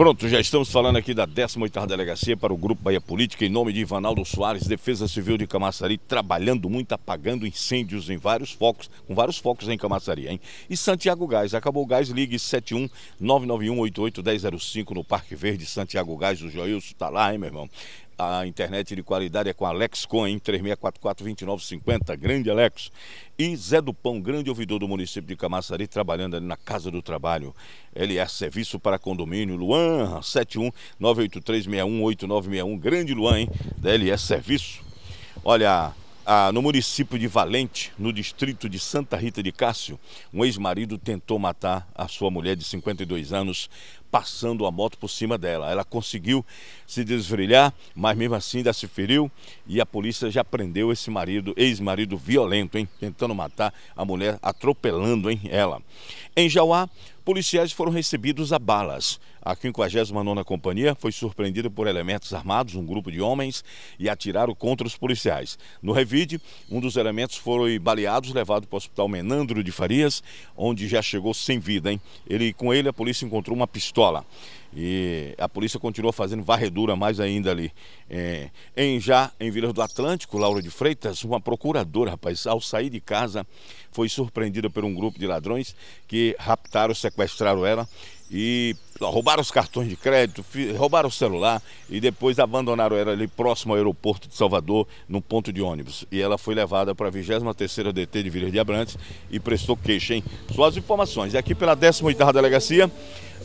Pronto, já estamos falando aqui da 18ª Delegacia para o Grupo Bahia Política, em nome de Ivanaldo Soares, Defesa Civil de Camaçari, trabalhando muito, apagando incêndios em vários focos, com vários focos em Camaçari, hein? E Santiago Gás, acabou o gás, ligue 71 991 88 no Parque Verde, Santiago Gás, o Joilson está lá, hein, meu irmão? a internet de qualidade é com Alex Cohen, 3644-2950. Grande Alex. E Zé do Pão, grande ouvidor do município de Camaçari, trabalhando ali na Casa do Trabalho. é Serviço para Condomínio, Luan, 71983618961. Grande Luan, hein? Ele LS é Serviço. Olha, ah, no município de Valente, no distrito de Santa Rita de Cássio, um ex-marido tentou matar a sua mulher de 52 anos, passando a moto por cima dela. Ela conseguiu se desverilhar, mas mesmo assim ainda se feriu e a polícia já prendeu esse marido, ex-marido violento, hein? Tentando matar a mulher, atropelando, hein? Ela. Em Jauá, Policiais foram recebidos a balas. A 59ª Companhia foi surpreendida por elementos armados, um grupo de homens, e atiraram contra os policiais. No revide, um dos elementos foi baleado, levado para o hospital Menandro de Farias, onde já chegou sem vida. Hein? Ele, com ele, a polícia encontrou uma pistola. E a polícia continuou fazendo varredura mais ainda ali. É, em já em Vila do Atlântico, Laura de Freitas, uma procuradora, rapaz, ao sair de casa, foi surpreendida por um grupo de ladrões que raptaram, sequestraram ela e roubaram os cartões de crédito, roubaram o celular e depois abandonaram ela ali próximo ao aeroporto de Salvador, num ponto de ônibus. E ela foi levada para a 23ª DT de Vila de Abrantes e prestou queixa, hein? Suas informações. E é aqui pela 18ª Delegacia,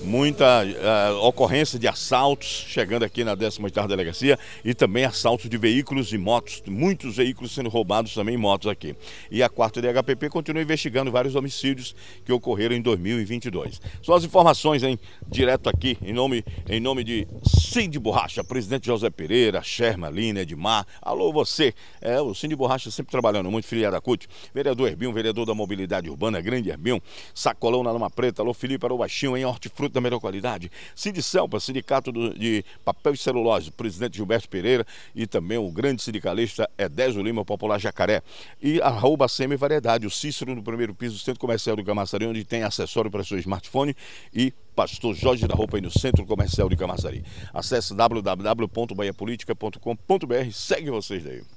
muita uh, ocorrência de assaltos chegando aqui na 18ª Delegacia e também assaltos de veículos e motos, muitos veículos sendo roubados também motos aqui. E a 4 DHPP continua investigando vários homicídios que ocorreram em 2022. São as informações, hein, direto aqui em nome, em nome de Cid Borracha, presidente José Pereira, Sherma, Lina, Edmar. Alô você, é, o Cid Borracha sempre trabalhando muito, filha da CUT, vereador Herbinho, vereador da Mobilidade Urbana, grande Herbinho, sacolão na Lama Preta, alô Felipe, alô Baixinho, em Hortifruti, fruto da melhor qualidade. Cid Selpa, Sindicato de Papel e Celulose, presidente Gilberto Pereira e também o grande sindicalista Edésio Lima, popular Jacaré. E arroba Semi Variedade, o Cícero no primeiro piso do Centro Comercial do Camaçari, onde tem acessório para seu smartphone e Pastor Jorge da Roupa aí no Centro Comercial de Camaçari. Acesse www.baiapolitica.com.br. Segue vocês daí.